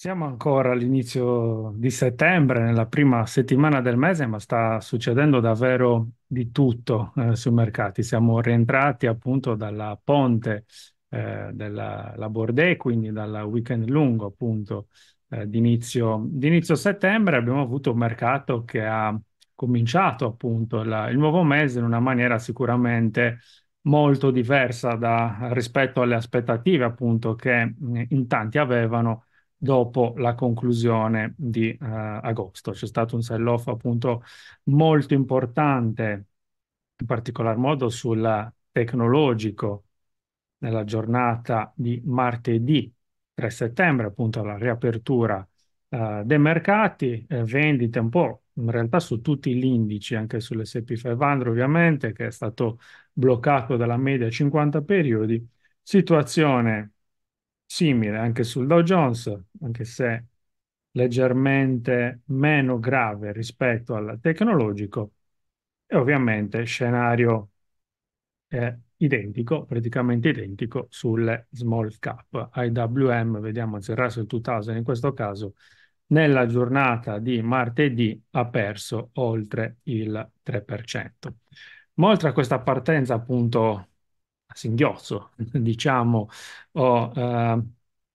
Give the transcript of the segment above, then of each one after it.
Siamo ancora all'inizio di settembre, nella prima settimana del mese, ma sta succedendo davvero di tutto eh, sui mercati. Siamo rientrati appunto dalla ponte eh, della la Bordeaux, quindi dal weekend lungo appunto eh, d'inizio, d'inizio settembre. Abbiamo avuto un mercato che ha cominciato appunto la, il nuovo mese in una maniera sicuramente molto diversa da, rispetto alle aspettative appunto che mm, in tanti avevano dopo la conclusione di uh, agosto. C'è stato un sell-off appunto molto importante, in particolar modo sul tecnologico, nella giornata di martedì 3 settembre, appunto la riapertura uh, dei mercati, eh, vendite un po' in realtà su tutti gli indici, anche sull'SP 500 ovviamente, che è stato bloccato dalla media 50 periodi, situazione simile anche sul Dow Jones, anche se leggermente meno grave rispetto al tecnologico e ovviamente scenario eh, identico, praticamente identico sulle small cap. IWM, vediamo se Russell 2000 in questo caso, nella giornata di martedì ha perso oltre il 3%. Ma oltre a questa partenza appunto singhiozzo, diciamo, o eh,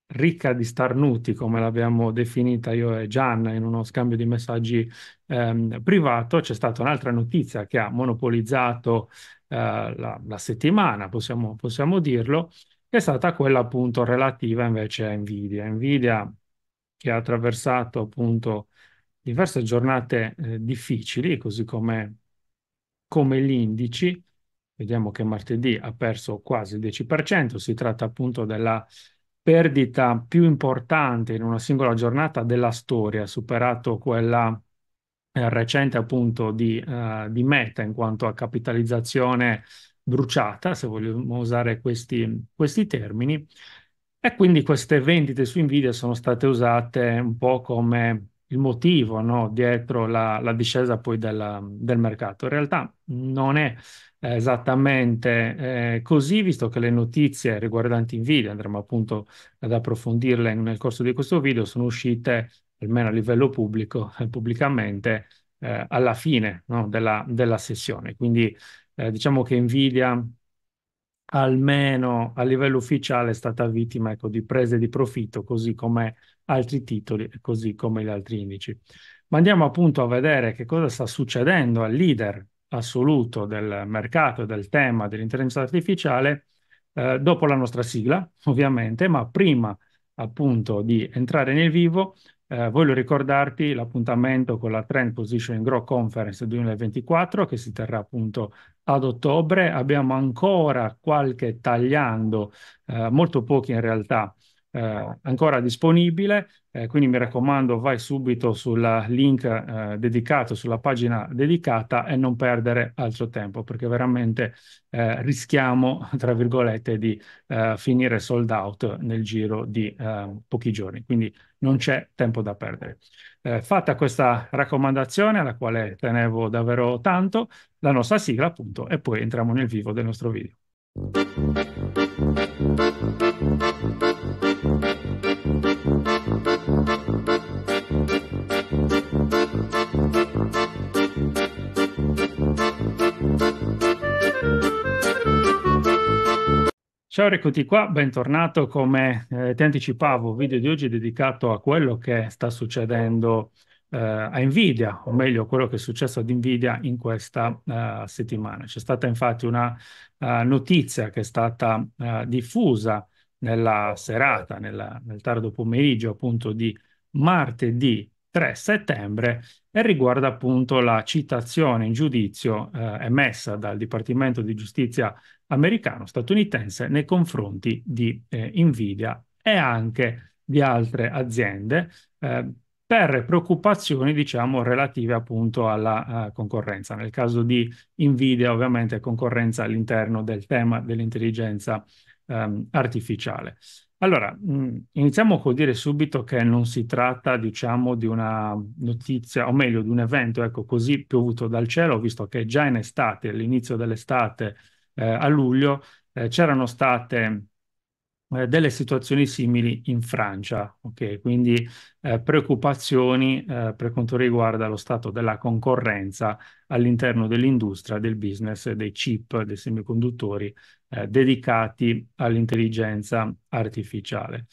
ricca di starnuti, come l'abbiamo definita io e Gianna in uno scambio di messaggi ehm, privato, c'è stata un'altra notizia che ha monopolizzato eh, la, la, settimana, possiamo, possiamo dirlo, che è stata quella appunto relativa invece a Nvidia. Nvidia che ha attraversato appunto diverse giornate eh, difficili, così come, come gli indici, Vediamo che martedì ha perso quasi il 10%, si tratta appunto della perdita più importante in una singola giornata della storia, superato quella eh, recente appunto di, eh, di Meta in quanto a capitalizzazione bruciata, se vogliamo usare questi, questi termini. E quindi queste vendite su Nvidia sono state usate un po' come il motivo no, dietro la, la, discesa poi della, del mercato. In realtà non è eh, esattamente eh, così, visto che le notizie riguardanti Nvidia, andremo appunto ad approfondirle nel corso di questo video, sono uscite almeno a livello pubblico, pubblicamente, eh, alla fine no, della, della, sessione. Quindi eh, diciamo che Nvidia almeno a livello ufficiale è stata vittima ecco, di prese di profitto, così come altri titoli e così come gli altri indici. Ma andiamo appunto a vedere che cosa sta succedendo al leader assoluto del mercato e del tema dell'intelligenza artificiale eh, dopo la nostra sigla, ovviamente, ma prima appunto di entrare nel vivo, eh, voglio ricordarti l'appuntamento con la Trend Position Grow Conference 2024 che si terrà appunto ad ottobre. Abbiamo ancora qualche tagliando, eh, molto pochi in realtà, eh, ancora disponibile, eh, quindi mi raccomando vai subito sul link eh, dedicato, sulla pagina dedicata e non perdere altro tempo perché veramente eh, rischiamo, tra virgolette, di eh, finire sold out nel giro di eh, pochi giorni, quindi non c'è tempo da perdere. fatta questa raccomandazione alla quale tenevo davvero tanto, la nostra sigla appunto e poi entriamo nel vivo del nostro video. Ciao Riccoti qua, bentornato. Come eh, ti anticipavo, il video di oggi è dedicato a quello che sta succedendo eh, a Nvidia, o meglio quello che è successo ad Nvidia in questa uh, settimana. C'è stata infatti una uh, notizia che è stata uh, diffusa nella serata, nella, nel tardo pomeriggio appunto di martedì 3 settembre e riguarda appunto la citazione in giudizio eh, emessa dal Dipartimento di Giustizia americano, statunitense nei confronti di eh, Nvidia e anche di altre aziende eh, per preoccupazioni, diciamo, relative appunto alla uh, concorrenza. Nel caso di Nvidia, ovviamente, concorrenza all'interno del tema dell'intelligenza um, artificiale. Allora, mh, mm, iniziamo col dire subito che non si tratta, diciamo, di una notizia, o meglio, di un evento, ecco, così piovuto dal cielo, visto che già in estate, all'inizio dell'estate, eh, a luglio eh, c'erano state eh, delle situazioni simili in Francia, okay? quindi eh, preoccupazioni eh, per quanto riguarda lo stato della concorrenza all'interno dell'industria, del business, dei chip, dei semiconduttori eh, dedicati all'intelligenza artificiale.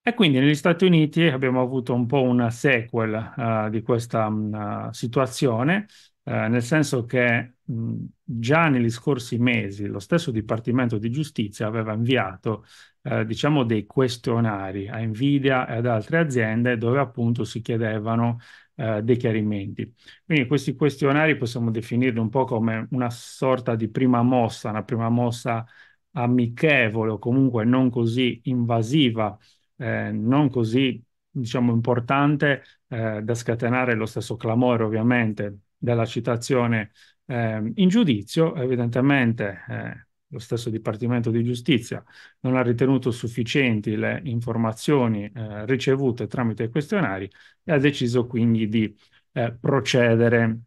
E quindi negli Stati Uniti abbiamo avuto un po' una sequel uh, di questa um, situazione eh, nel senso che mh, già negli scorsi mesi lo stesso Dipartimento di Giustizia aveva inviato eh, diciamo dei questionari a Nvidia e ad altre aziende dove appunto si chiedevano eh, dei chiarimenti. Quindi questi questionari possiamo definirli un po' come una sorta di prima mossa, una prima mossa amichevole o comunque non così invasiva, eh, non così diciamo importante eh, da scatenare lo stesso clamore ovviamente della citazione eh, in giudizio, evidentemente eh, lo stesso Dipartimento di Giustizia non ha ritenuto sufficienti le informazioni eh, ricevute tramite i questionari e ha deciso quindi di eh, procedere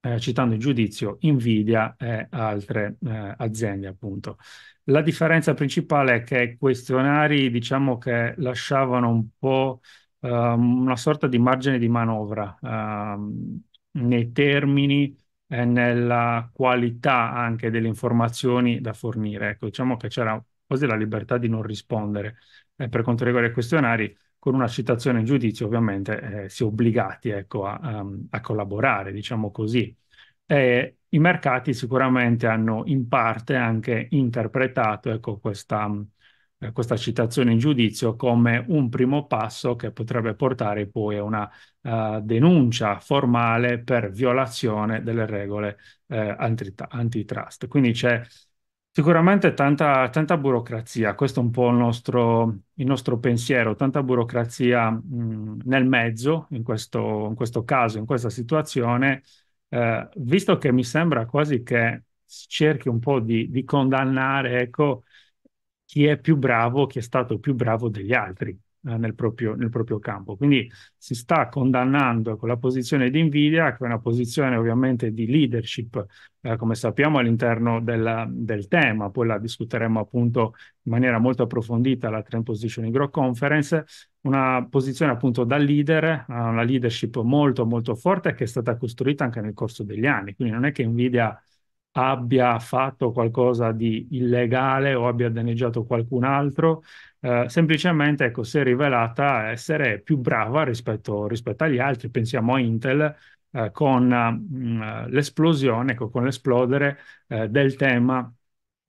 eh, citando in giudizio Nvidia e altre eh, aziende appunto. La differenza principale è che i questionari diciamo che lasciavano un po' ehm, una sorta di margine di manovra uh, nei termini e eh, nella qualità anche delle informazioni da fornire. Ecco, diciamo che c'era quasi la libertà di non rispondere eh, per quanto riguarda i questionari. Con una citazione in giudizio, ovviamente, eh, si è obbligati ecco, a, a, ehm, a, collaborare, diciamo così. E I mercati sicuramente hanno in parte anche interpretato ecco, questa, eh, questa citazione in giudizio come un primo passo che potrebbe portare poi a una uh, denuncia formale per violazione delle regole eh, antitrust. Quindi c'è sicuramente tanta, tanta, burocrazia, questo è un po' il nostro, il nostro pensiero, tanta burocrazia mh, nel mezzo, in questo, in questo, caso, in questa situazione, eh, visto che mi sembra quasi che si cerchi un po' di, di condannare, ecco, chi è più bravo, chi è stato più bravo degli altri eh, nel, proprio, nel, proprio, campo. Quindi si sta condannando con la posizione di Nvidia, che è una posizione ovviamente di leadership, eh, come sappiamo all'interno della, del tema, poi la discuteremo appunto in maniera molto approfondita alla Trend Positioning Grow Conference, una posizione appunto da leader, una leadership molto molto forte che è stata costruita anche nel corso degli anni, quindi non è che Nvidia abbia fatto qualcosa di illegale o abbia danneggiato qualcun altro, eh, semplicemente ecco, si è rivelata essere più brava rispetto, rispetto agli altri. Pensiamo a Intel, eh, con mh, mm, l'esplosione, ecco, con l'esplodere eh, del tema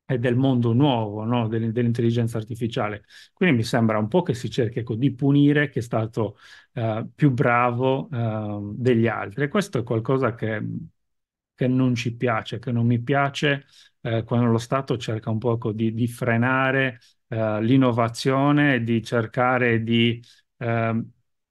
e del mondo nuovo no? Del, dell'intelligenza artificiale. Quindi mi sembra un po' che si cerchi ecco, di punire chi è stato eh, più bravo ehm, degli altri. questo è qualcosa che che non ci piace, che non mi piace eh, quando lo Stato cerca un poco di, di frenare eh, l'innovazione, di cercare di eh,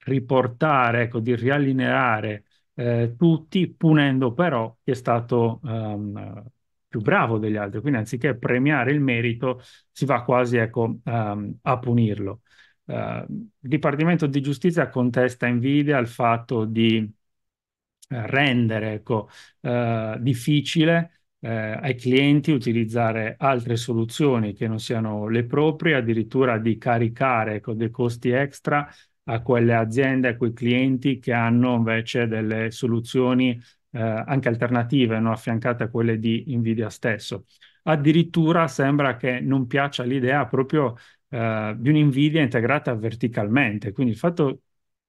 riportare, ecco, di riallineare eh, tutti, punendo però chi è stato ehm, più bravo degli altri. Quindi anziché premiare il merito, si va quasi ecco, ehm, a punirlo. Ehm, il Dipartimento di Giustizia contesta Nvidia il fatto di eh, rendere ecco, eh, difficile eh, ai clienti utilizzare altre soluzioni che non siano le proprie, addirittura di caricare ecco, dei costi extra a quelle aziende, a quei clienti che hanno invece delle soluzioni eh, anche alternative, no? affiancate a quelle di Nvidia stesso. Addirittura sembra che non piaccia l'idea proprio eh, di un'Nvidia integrata verticalmente, quindi il fatto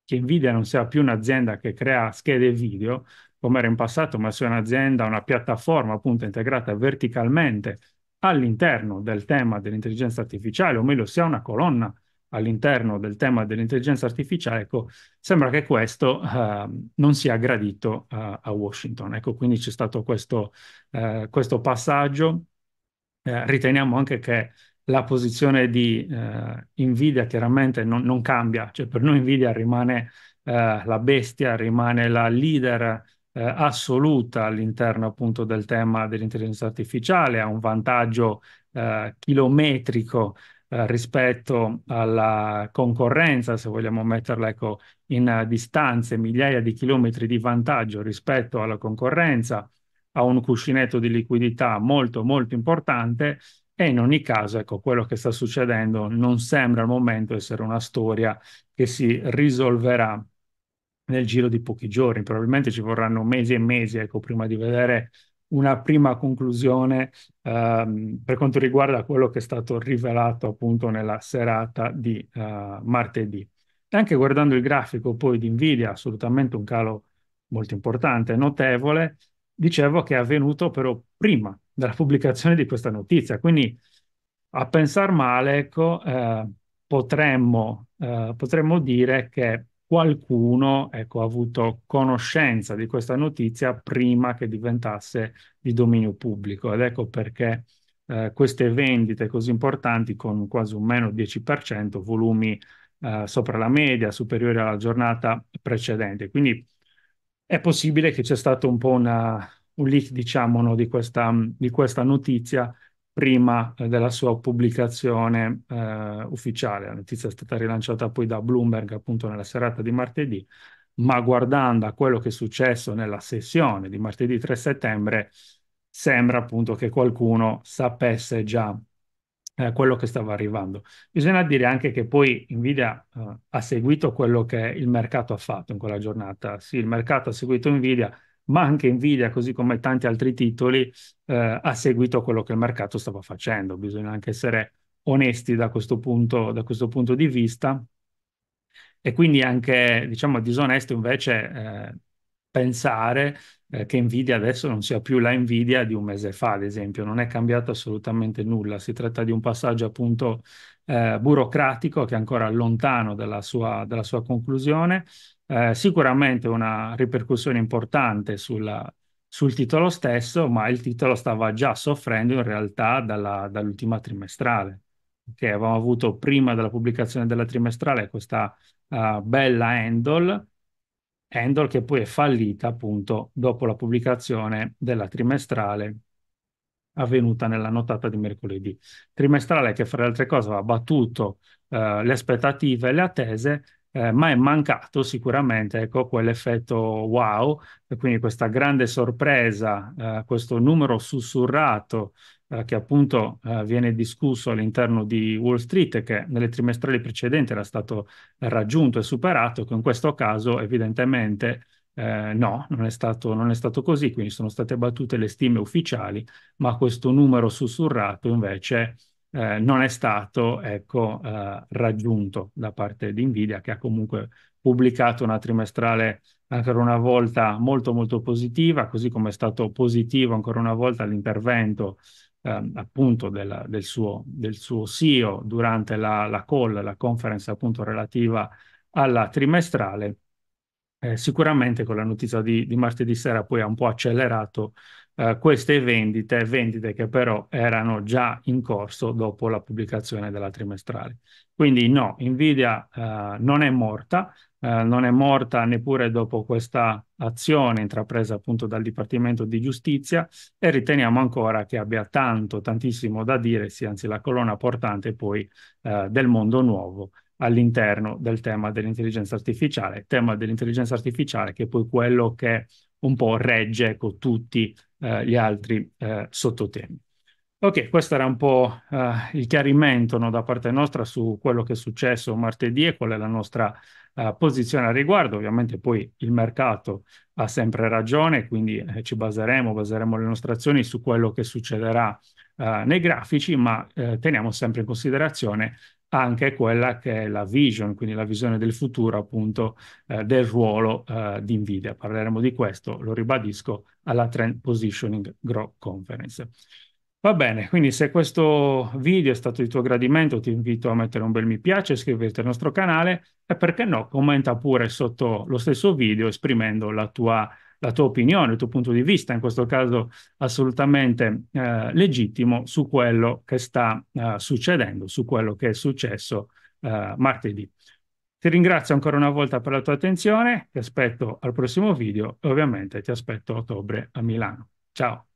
che Nvidia non sia più un'azienda che crea schede video, come era in passato, ma sia un'azienda, una piattaforma appunto integrata verticalmente all'interno del tema dell'intelligenza artificiale, o meglio, sia una colonna all'interno del tema dell'intelligenza artificiale, ecco, sembra che questo uh, non sia gradito uh, a Washington. Ecco, quindi c'è stato questo, uh, questo passaggio. Eh, riteniamo anche che la posizione di eh, Nvidia chiaramente non, non, cambia, cioè per noi Nvidia rimane eh, la bestia, rimane la leader eh, assoluta all'interno appunto del tema dell'intelligenza artificiale, ha un vantaggio eh, chilometrico eh, rispetto alla concorrenza, se vogliamo metterla ecco, in eh, distanze, migliaia di chilometri di vantaggio rispetto alla concorrenza, ha un cuscinetto di liquidità molto molto importante e in ogni caso, ecco, quello che sta succedendo non sembra al momento essere una storia che si risolverà nel giro di pochi giorni. Probabilmente ci vorranno mesi e mesi, ecco, prima di vedere una prima conclusione ehm, per quanto riguarda quello che è stato rivelato appunto nella serata di eh, martedì. Anche guardando il grafico poi di Nvidia, assolutamente un calo molto importante, notevole, dicevo che è avvenuto però prima della pubblicazione di questa notizia. Quindi a pensar male, ecco, eh, potremmo, eh, potremmo, dire che qualcuno ecco, ha avuto conoscenza di questa notizia prima che diventasse di dominio pubblico. Ed ecco perché eh, queste vendite così importanti, con quasi un meno 10%, volumi eh, sopra la media, superiori alla giornata precedente. Quindi è possibile che c'è stato un po' una, un leak, diciamo, no, di, questa, di, questa, notizia prima eh, della sua pubblicazione eh, ufficiale. La notizia è stata rilanciata poi da Bloomberg appunto nella serata di martedì, ma guardando a quello che è successo nella sessione di martedì 3 settembre, sembra appunto che qualcuno sapesse già eh, quello che stava arrivando. Bisogna dire anche che poi Nvidia eh, ha seguito quello che il mercato ha fatto in quella giornata. Sì, il mercato ha seguito Nvidia, ma anche Nvidia, così come tanti altri titoli, eh, ha seguito quello che il mercato stava facendo. Bisogna anche essere onesti da questo punto, da questo punto di vista. E quindi anche, diciamo, disonesto invece eh, pensare eh, che Nvidia adesso non sia più la Nvidia di un mese fa, ad esempio, non è cambiato assolutamente nulla, si tratta di un passaggio appunto eh, burocratico che è ancora lontano dalla sua, dalla sua conclusione, eh, sicuramente una ripercussione importante sulla, sul titolo stesso, ma il titolo stava già soffrendo in realtà dalla, dall'ultima trimestrale che avevamo avuto prima della pubblicazione della trimestrale questa uh, bella handle Endor che poi è fallita appunto dopo la pubblicazione della trimestrale avvenuta nella notata di mercoledì. Trimestrale che fra le altre cose ha battuto eh, le aspettative e le attese eh, ma è mancato sicuramente ecco, quell'effetto wow, quindi questa grande sorpresa, eh, questo numero sussurrato eh, che appunto eh, viene discusso all'interno di Wall Street che nelle trimestrali precedenti era stato raggiunto e superato, che in questo caso evidentemente eh, no, non è, stato, non è, stato, così, quindi sono state battute le stime ufficiali, ma questo numero sussurrato invece eh, non è stato ecco, eh, raggiunto da parte di Nvidia, che ha comunque pubblicato una trimestrale ancora una volta molto molto positiva, così come è stato positivo ancora una volta l'intervento eh, appunto del, del, suo, del, suo, CEO durante la, la call, la conference appunto relativa alla trimestrale eh, sicuramente con la notizia di, di, martedì sera poi ha un po' accelerato eh, queste vendite, vendite che però erano già in corso dopo la pubblicazione della trimestrale. Quindi no, Nvidia eh, non è morta, eh, non è morta neppure dopo questa azione intrapresa appunto dal Dipartimento di Giustizia e riteniamo ancora che abbia tanto, tantissimo da dire, sia anzi la colonna portante poi eh, del mondo nuovo all'interno del tema dell'intelligenza artificiale, tema dell'intelligenza artificiale che è poi quello che un po' regge con tutti eh, gli altri eh, sottotemi. Ok, questo era un po' uh, il chiarimento no, da parte nostra su quello che è successo martedì e qual è la nostra uh, posizione al riguardo. Ovviamente poi il mercato ha sempre ragione, quindi eh, ci baseremo, baseremo le nostre azioni su quello che succederà uh, nei grafici, ma eh, teniamo sempre in considerazione anche quella che è la vision, quindi la visione del futuro appunto eh, del ruolo eh, di Nvidia. Parleremo di questo, lo ribadisco, alla Trend Positioning Grow Conference. Va bene, quindi se questo video è stato di tuo gradimento ti invito a mettere un bel mi piace, iscriverti al nostro canale e perché no, commenta pure sotto lo stesso video esprimendo la tua, la tua opinione, il tuo punto di vista, in questo caso assolutamente eh, legittimo, su quello che sta eh, succedendo, su quello che è successo eh, martedì. Ti ringrazio ancora una volta per la tua attenzione, ti aspetto al prossimo video e ovviamente ti aspetto a ottobre a Milano. Ciao!